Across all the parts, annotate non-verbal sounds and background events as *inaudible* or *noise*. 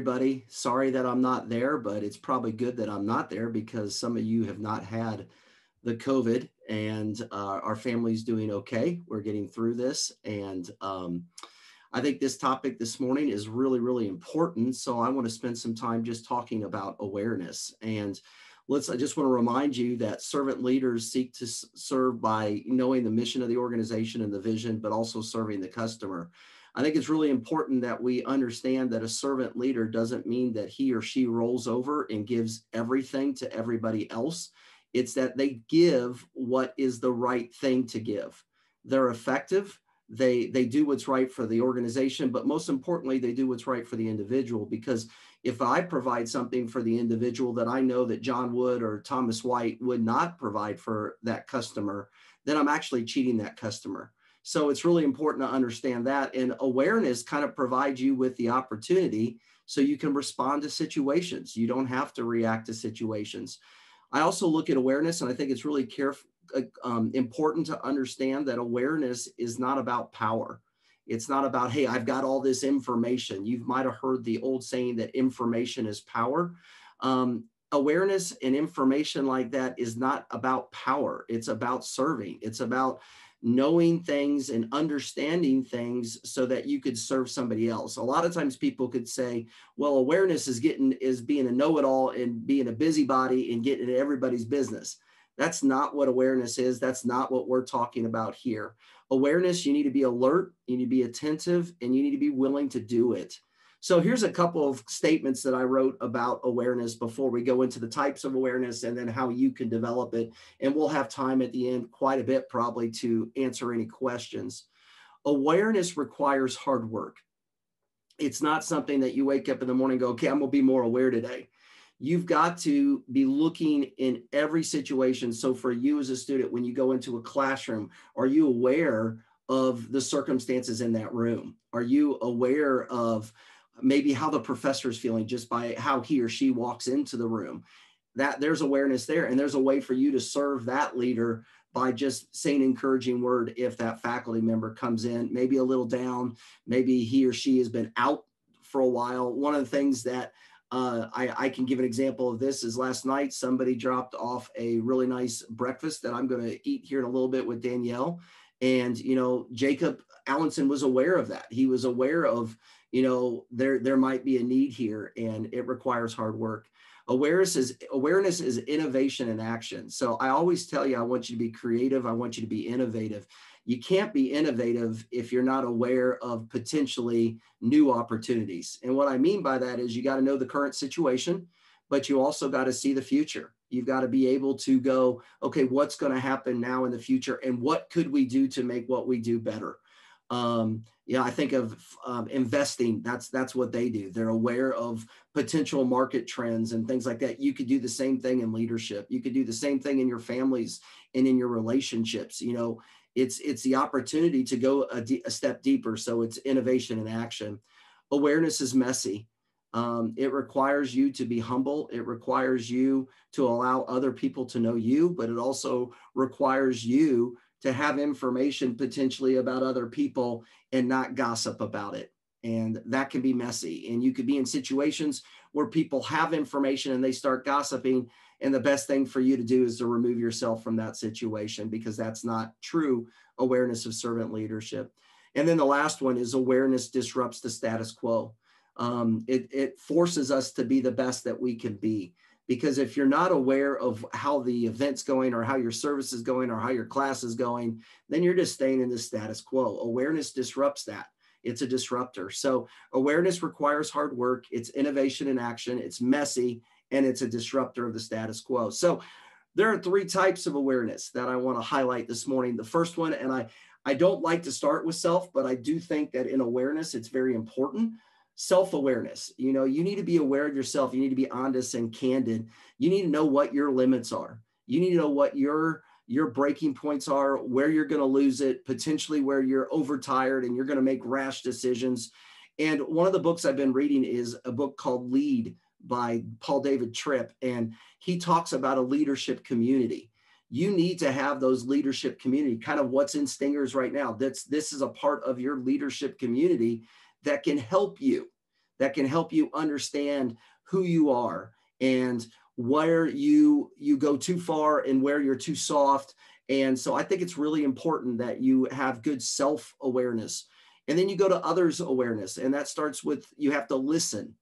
everybody. Sorry that I'm not there, but it's probably good that I'm not there because some of you have not had the COVID and uh, our family's doing okay. We're getting through this. And um, I think this topic this morning is really, really important. So I want to spend some time just talking about awareness. And let's, I just want to remind you that servant leaders seek to serve by knowing the mission of the organization and the vision, but also serving the customer. I think it's really important that we understand that a servant leader doesn't mean that he or she rolls over and gives everything to everybody else. It's that they give what is the right thing to give. They're effective. They, they do what's right for the organization, but most importantly, they do what's right for the individual. Because if I provide something for the individual that I know that John Wood or Thomas White would not provide for that customer, then I'm actually cheating that customer so it's really important to understand that. And awareness kind of provides you with the opportunity so you can respond to situations. You don't have to react to situations. I also look at awareness, and I think it's really careful, uh, um, important to understand that awareness is not about power. It's not about, hey, I've got all this information. You might have heard the old saying that information is power. Um, awareness and information like that is not about power. It's about serving. It's about knowing things and understanding things so that you could serve somebody else. A lot of times people could say, well, awareness is getting is being a know-it-all and being a busybody and getting everybody's business. That's not what awareness is. That's not what we're talking about here. Awareness, you need to be alert, you need to be attentive, and you need to be willing to do it. So here's a couple of statements that I wrote about awareness before we go into the types of awareness and then how you can develop it. And we'll have time at the end quite a bit probably to answer any questions. Awareness requires hard work. It's not something that you wake up in the morning and go, okay, I'm gonna be more aware today you've got to be looking in every situation. So for you as a student, when you go into a classroom, are you aware of the circumstances in that room? Are you aware of maybe how the professor is feeling just by how he or she walks into the room that there's awareness there and there's a way for you to serve that leader by just saying encouraging word if that faculty member comes in maybe a little down maybe he or she has been out for a while one of the things that uh, I, I, can give an example of this is last night somebody dropped off a really nice breakfast that i'm going to eat here in a little bit with danielle and you know jacob allenson was aware of that he was aware of you know there there might be a need here and it requires hard work awareness is awareness is innovation in action so i always tell you i want you to be creative i want you to be innovative you can't be innovative if you're not aware of potentially new opportunities and what i mean by that is you got to know the current situation but you also got to see the future You've got to be able to go, okay, what's going to happen now in the future? And what could we do to make what we do better? Um, yeah, I think of um, investing. That's that's what they do. They're aware of potential market trends and things like that. You could do the same thing in leadership. You could do the same thing in your families and in your relationships. You know, it's it's the opportunity to go a, d- a step deeper. So it's innovation and in action. Awareness is messy. Um, it requires you to be humble. It requires you to allow other people to know you, but it also requires you to have information potentially about other people and not gossip about it. And that can be messy. And you could be in situations where people have information and they start gossiping. And the best thing for you to do is to remove yourself from that situation because that's not true awareness of servant leadership. And then the last one is awareness disrupts the status quo. Um, it, it forces us to be the best that we can be because if you're not aware of how the event's going or how your service is going or how your class is going, then you're just staying in the status quo. Awareness disrupts that. It's a disruptor. So awareness requires hard work. It's innovation in action. It's messy and it's a disruptor of the status quo. So there are three types of awareness that I want to highlight this morning. The first one, and I, I don't like to start with self, but I do think that in awareness, it's very important self-awareness you know you need to be aware of yourself you need to be honest and candid you need to know what your limits are you need to know what your your breaking points are where you're going to lose it potentially where you're overtired and you're going to make rash decisions and one of the books i've been reading is a book called lead by paul david tripp and he talks about a leadership community you need to have those leadership community kind of what's in stingers right now that's this is a part of your leadership community that can help you, that can help you understand who you are and where you you go too far and where you're too soft. And so I think it's really important that you have good self-awareness. And then you go to others' awareness. And that starts with you have to listen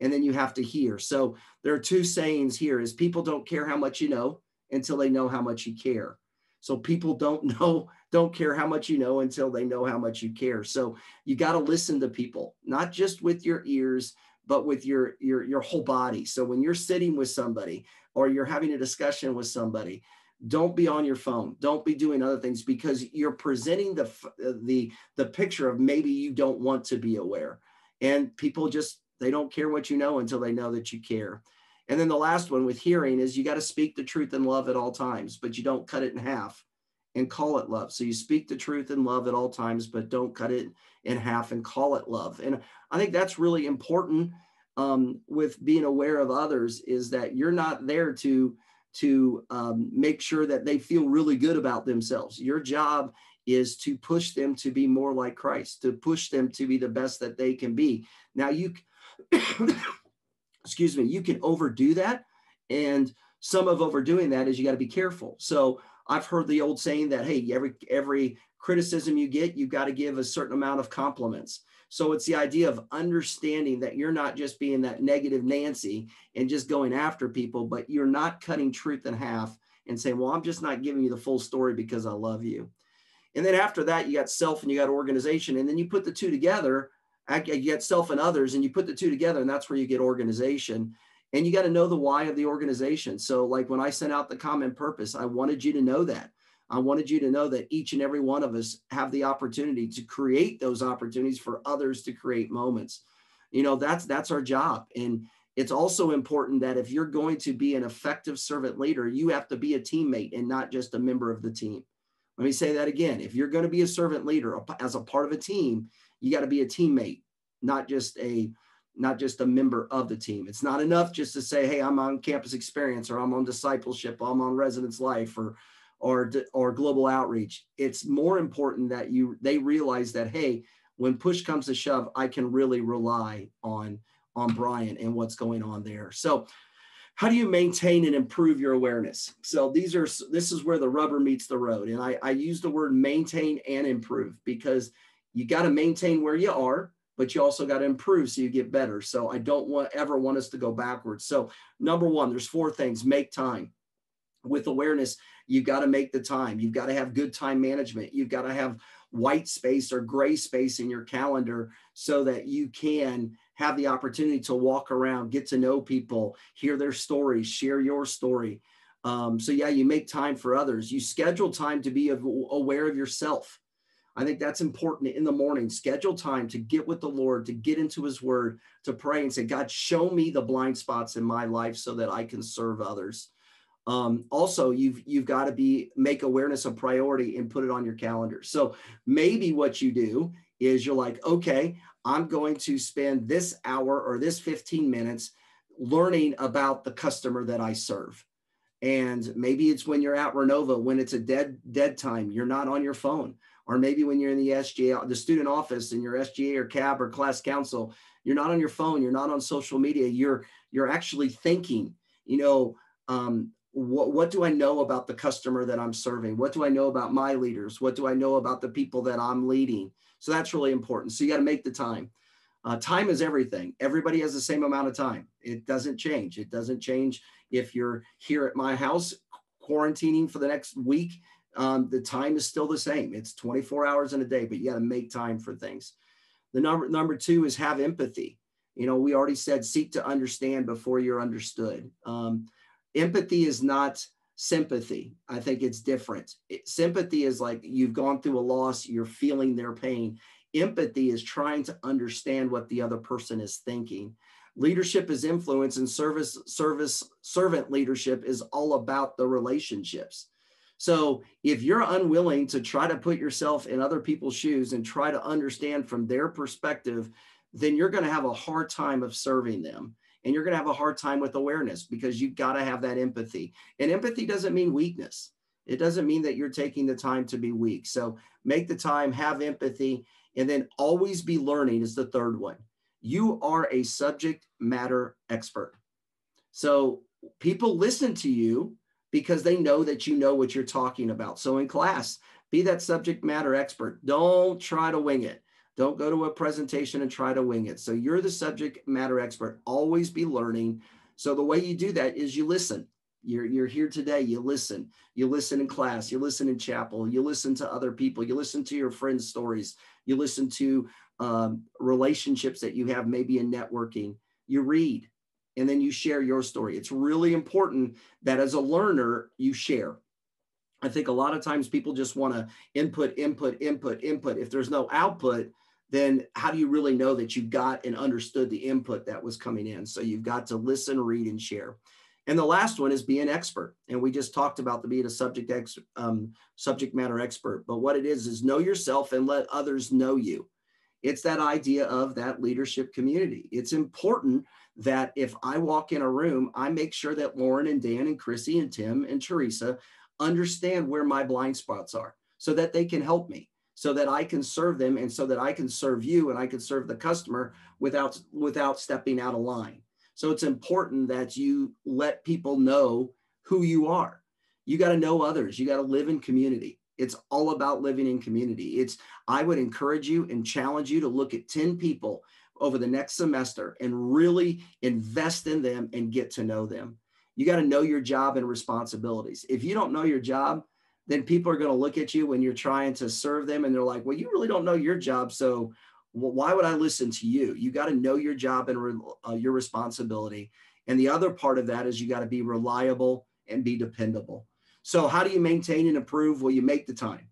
and then you have to hear. So there are two sayings here is people don't care how much you know until they know how much you care. So people don't *laughs* know don't care how much you know until they know how much you care. So you got to listen to people, not just with your ears, but with your your your whole body. So when you're sitting with somebody or you're having a discussion with somebody, don't be on your phone don't be doing other things because you're presenting the uh, the the picture of maybe you don't want to be aware and people just they don't care what you know until they know that you care and then the last one with hearing is you got to speak the truth and love at all times but you don't cut it in half and call it love. So you speak the truth in love at all times, but don't cut it in half and call it love. And I think that's really important um, with being aware of others is that you're not there to to um, make sure that they feel really good about themselves. Your job is to push them to be more like Christ, to push them to be the best that they can be. Now you, *coughs* excuse me, you can overdo that, and some of overdoing that is you got to be careful. So I've heard the old saying that, hey, every, every criticism you get, you've got to give a certain amount of compliments. So it's the idea of understanding that you're not just being that negative Nancy and just going after people, but you're not cutting truth in half and saying, well, I'm just not giving you the full story because I love you. And then after that, you got self and you got organization. And then you put the two together, you get self and others, and you put the two together, and that's where you get organization and you got to know the why of the organization. So, like when I sent out the common purpose, I wanted you to know that. I wanted you to know that each and every one of us have the opportunity to create those opportunities for others to create moments. You know, that's that's our job. And it's also important that if you're going to be an effective servant leader, you have to be a teammate and not just a member of the team. Let me say that again. If you're going to be a servant leader as a part of a team, you got to be a teammate, not just a not just a member of the team. It's not enough just to say, "Hey, I'm on campus experience," or "I'm on discipleship," or, "I'm on residence life," or or or global outreach. It's more important that you they realize that, "Hey, when push comes to shove, I can really rely on on Brian and what's going on there." So, how do you maintain and improve your awareness? So these are this is where the rubber meets the road, and I, I use the word maintain and improve because you got to maintain where you are but you also got to improve so you get better. So I don't want ever want us to go backwards. So number one, there's four things. Make time. With awareness, you've got to make the time. You've got to have good time management. You've got to have white space or gray space in your calendar so that you can have the opportunity to walk around, get to know people, hear their stories, share your story. Um, so yeah, you make time for others. You schedule time to be aware of yourself. I think that's important in the morning. Schedule time to get with the Lord, to get into His Word, to pray and say, God, show me the blind spots in my life so that I can serve others. Um, also, you've you've got to be make awareness a priority and put it on your calendar. So maybe what you do is you're like, okay, I'm going to spend this hour or this 15 minutes learning about the customer that I serve. And maybe it's when you're at Renova, when it's a dead dead time, you're not on your phone or maybe when you're in the SGA, the student office in your SGA or CAB or class council, you're not on your phone, you're not on social media, you're you're actually thinking, you know, um, what, what do I know about the customer that I'm serving? What do I know about my leaders? What do I know about the people that I'm leading? So that's really important. So you got to make the time. Uh, time is everything. Everybody has the same amount of time. It doesn't change. It doesn't change if you're here at my house quarantining for the next week um, the time is still the same. It's 24 hours in a day, but you got to make time for things. The number number two is have empathy. You know, we already said seek to understand before you're understood. Um, empathy is not sympathy. I think it's different. It, sympathy is like you've gone through a loss, you're feeling their pain. Empathy is trying to understand what the other person is thinking. Leadership is influence, and service, service, servant leadership is all about the relationships so if you're unwilling to try to put yourself in other people's shoes and try to understand from their perspective, then you're going to have a hard time of serving them. And you're going to have a hard time with awareness because you've got to have that empathy. And empathy doesn't mean weakness. It doesn't mean that you're taking the time to be weak. So make the time, have empathy, and then always be learning is the third one. You are a subject matter expert. So people listen to you because they know that you know what you're talking about. So in class, be that subject matter expert. Don't try to wing it. Don't go to a presentation and try to wing it. So you're the subject matter expert. Always be learning. So the way you do that is you listen. You're, you're here today, you listen. You listen in class, you listen in chapel, you listen to other people, you listen to your friends' stories, you listen to um, relationships that you have maybe in networking. You read, and then you share your story. It's really important that as a learner, you share. I think a lot of times people just want to input, input, input, input. If there's no output, then how do you really know that you got and understood the input that was coming in? So you've got to listen, read, and share. And the last one is be an expert. And we just talked about the being a subject ex, um, subject matter expert. But what it is is know yourself and let others know you. It's that idea of that leadership community. It's important that if I walk in a room, I make sure that Lauren and Dan and Chrissy and Tim and Teresa understand where my blind spots are so that they can help me so that I can serve them and so that I can serve you and I can serve the customer without without stepping out of line. So it's important that you let people know who you are. You got to know others. You got to live in community. It's all about living in community. It's I would encourage you and challenge you to look at 10 people over the next semester and really invest in them and get to know them. You got to know your job and responsibilities. If you don't know your job, then people are going to look at you when you're trying to serve them and they're like, well, you really don't know your job. So why would I listen to you? You got to know your job and re- uh, your responsibility. And the other part of that is you got to be reliable and be dependable. So, how do you maintain and improve? Well, you make the time.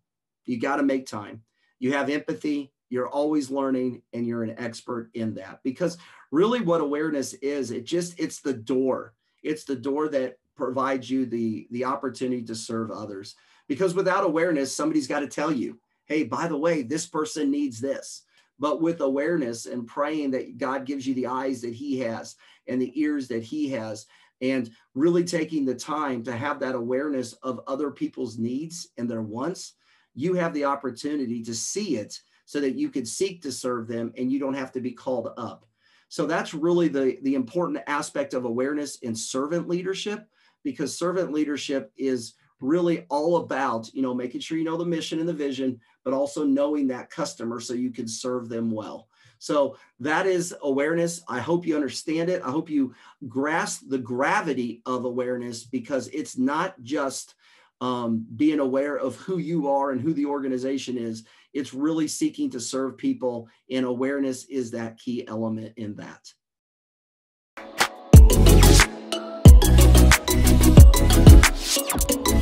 You got to make time. You have empathy. You're always learning and you're an expert in that because really what awareness is, it just, it's the door. It's the door that provides you the, the opportunity to serve others. Because without awareness, somebody's got to tell you, hey, by the way, this person needs this. But with awareness and praying that God gives you the eyes that He has and the ears that He has, and really taking the time to have that awareness of other people's needs and their wants, you have the opportunity to see it so that you could seek to serve them and you don't have to be called up. So that's really the, the important aspect of awareness in servant leadership because servant leadership is really all about, you know, making sure you know the mission and the vision, but also knowing that customer so you can serve them well. So that is awareness. I hope you understand it. I hope you grasp the gravity of awareness because it's not just um, being aware of who you are and who the organization is. It's really seeking to serve people, and awareness is that key element in that. Thank you.